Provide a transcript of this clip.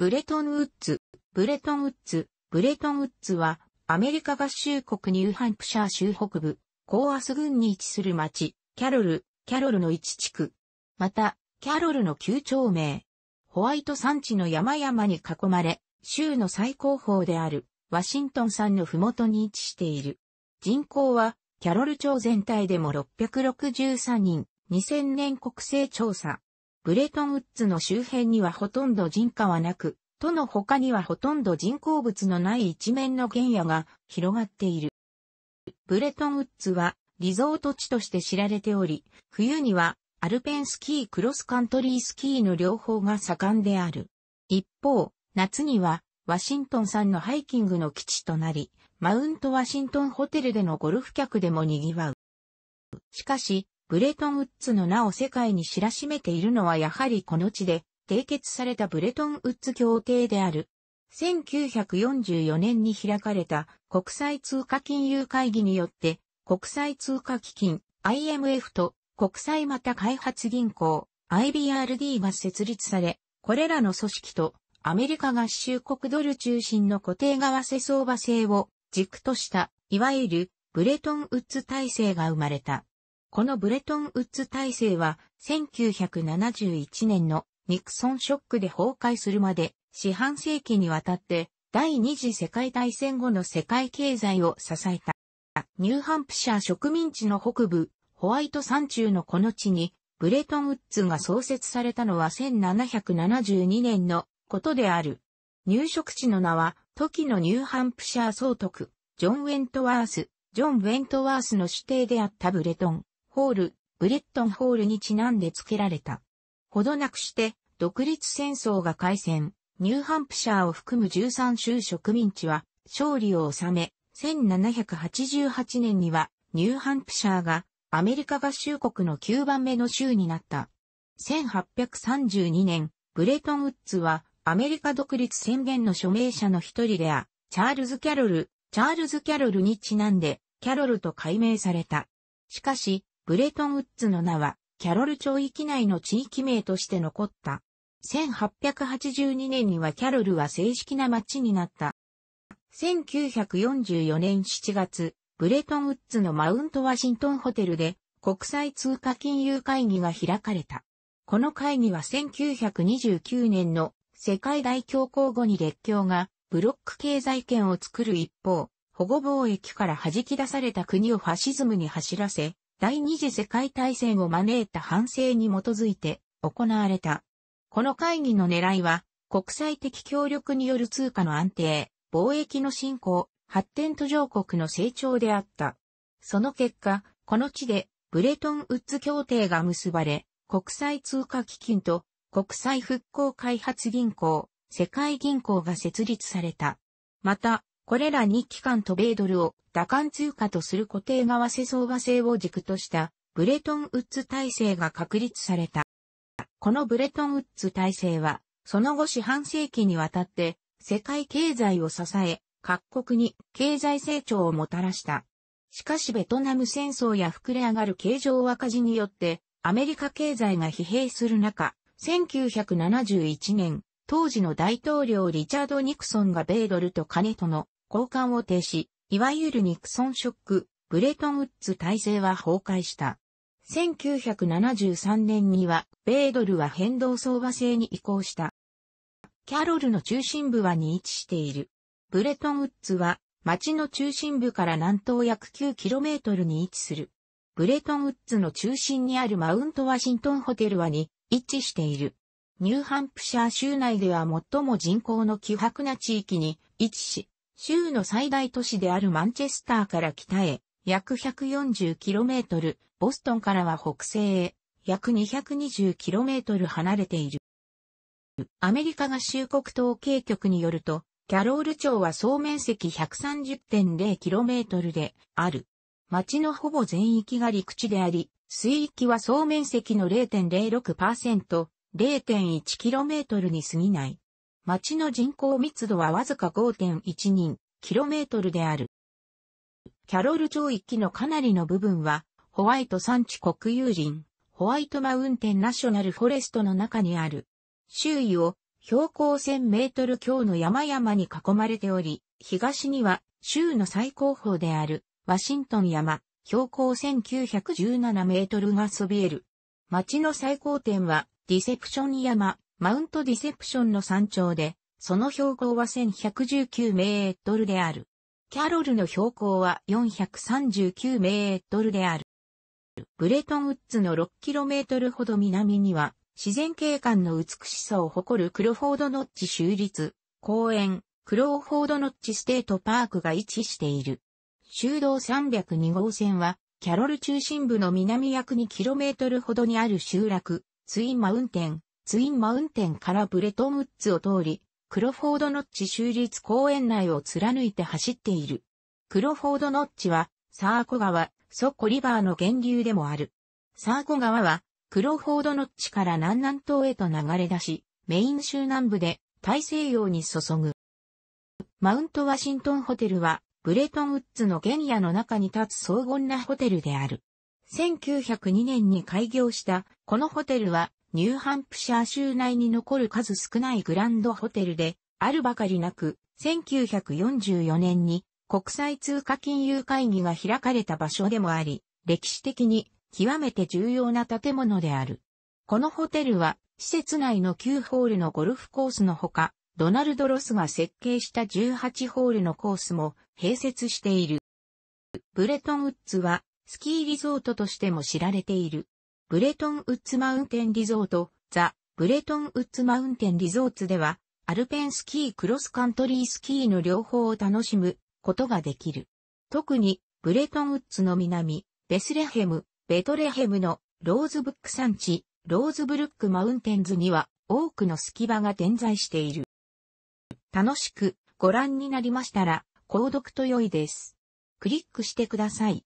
ブレトンウッズ、ブレトンウッズ、ブレトンウッズは、アメリカ合衆国ニューハンプシャー州北部、コーアス郡に位置する町、キャロル、キャロルの一地区。また、キャロルの旧町名。ホワイト山地の山々に囲まれ、州の最高峰である、ワシントン山の麓に位置している。人口は、キャロル町全体でも663人、2000年国勢調査、ブレトンウッズの周辺にはほとんど人家はなく、都の他にはほとんど人工物のない一面の原野が広がっている。ブレトンウッズはリゾート地として知られており、冬にはアルペンスキークロスカントリースキーの両方が盛んである。一方、夏にはワシントン産のハイキングの基地となり、マウントワシントンホテルでのゴルフ客でも賑わう。しかし、ブレトンウッズの名を世界に知らしめているのはやはりこの地で締結されたブレトンウッズ協定である。1944年に開かれた国際通貨金融会議によって国際通貨基金 IMF と国際また開発銀行 IBRD が設立され、これらの組織とアメリカ合衆国ドル中心の固定為替相場制を軸とした、いわゆるブレトンウッズ体制が生まれた。このブレトンウッズ体制は1971年のニクソンショックで崩壊するまで四半世紀にわたって第二次世界大戦後の世界経済を支えた。ニューハンプシャー植民地の北部、ホワイト山中のこの地にブレトンウッズが創設されたのは1772年のことである。入植地の名は、時のニューハンプシャー総督、ジョン・ウェントワース、ジョン・ウェントワースの指定であったブレトン。ホール、ブレットンホールにちなんで付けられた。ほどなくして、独立戦争が開戦、ニューハンプシャーを含む13州植民地は勝利を収め、1788年にはニューハンプシャーがアメリカ合衆国の9番目の州になった。1832年、ブレトン・ウッズはアメリカ独立宣言の署名者の一人であ、チャールズ・キャロル、チャールズ・キャロルにちなんで、キャロルと改名された。しかし、ブレトンウッズの名は、キャロル町域内の地域名として残った。1882年にはキャロルは正式な町になった。1944年7月、ブレトンウッズのマウントワシントンホテルで国際通貨金融会議が開かれた。この会議は1929年の世界大恐慌後に列強がブロック経済圏を作る一方、保護貿易から弾き出された国をファシズムに走らせ、第二次世界大戦を招いた反省に基づいて行われた。この会議の狙いは、国際的協力による通貨の安定、貿易の振興、発展途上国の成長であった。その結果、この地でブレトンウッズ協定が結ばれ、国際通貨基金と国際復興開発銀行、世界銀行が設立された。また、これらに機関と米ドルを打艦通貨とする固定為替相場制を軸としたブレトンウッズ体制が確立された。このブレトンウッズ体制は、その後四半世紀にわたって世界経済を支え、各国に経済成長をもたらした。しかしベトナム戦争や膨れ上がる形状赤字によってアメリカ経済が疲弊する中、1971年、当時の大統領リチャード・ニクソンが米ドルと金との交換を停止、いわゆるニクソンショック、ブレトンウッズ体制は崩壊した。1973年には、米ドルは変動相場制に移行した。キャロルの中心部はに位置している。ブレトンウッズは、町の中心部から南東約 9km に位置する。ブレトンウッズの中心にあるマウントワシントンホテルはに位置している。ニューハンプシャー州内では最も人口の希薄な地域に位置し、州の最大都市であるマンチェスターから北へ、約 140km、ボストンからは北西へ、約 220km 離れている。アメリカ合衆国統計局によると、キャロール町は総面積 130.0km である。町のほぼ全域が陸地であり、水域は総面積の0.06%、0.1km に過ぎない。町の人口密度はわずか5.1人、キロメートルである。キャロル町域のかなりの部分は、ホワイト山地国有林、ホワイトマウンテンナショナルフォレストの中にある。周囲を標高1000メートル強の山々に囲まれており、東には州の最高峰であるワシントン山、標高1917メートルがそびえる。町の最高点はディセプション山、マウントディセプションの山頂で、その標高は1119メートルである。キャロルの標高は439メートルである。ブレトンウッズの6トルほど南には、自然景観の美しさを誇るクロフォードノッチ州立公園、クローフォードノッチステートパークが位置している。州道302号線は、キャロル中心部の南約2トルほどにある集落、ツインマウンテン、ツインマウンテンからブレトンウッズを通り、クロフォードノッチ州立公園内を貫いて走っている。クロフォードノッチは、サーコ川、ソコリバーの源流でもある。サーコ川は、クロフォードノッチから南南東へと流れ出し、メイン州南部で大西洋に注ぐ。マウントワシントンホテルは、ブレトンウッズの原野の中に立つ荘厳なホテルである。1902年に開業した、このホテルは、ニューハンプシャー州内に残る数少ないグランドホテルで、あるばかりなく、1944年に国際通貨金融会議が開かれた場所でもあり、歴史的に極めて重要な建物である。このホテルは、施設内の9ホールのゴルフコースのほか、ドナルド・ロスが設計した18ホールのコースも併設している。ブレトンウッズはスキーリゾートとしても知られている。ブレトンウッズマウンテンリゾート、ザ・ブレトンウッズマウンテンリゾーツでは、アルペンスキークロスカントリースキーの両方を楽しむことができる。特に、ブレトンウッズの南、ベスレヘム、ベトレヘムのローズブック山地、ローズブルックマウンテンズには多くの隙間が点在している。楽しくご覧になりましたら、購読と良いです。クリックしてください。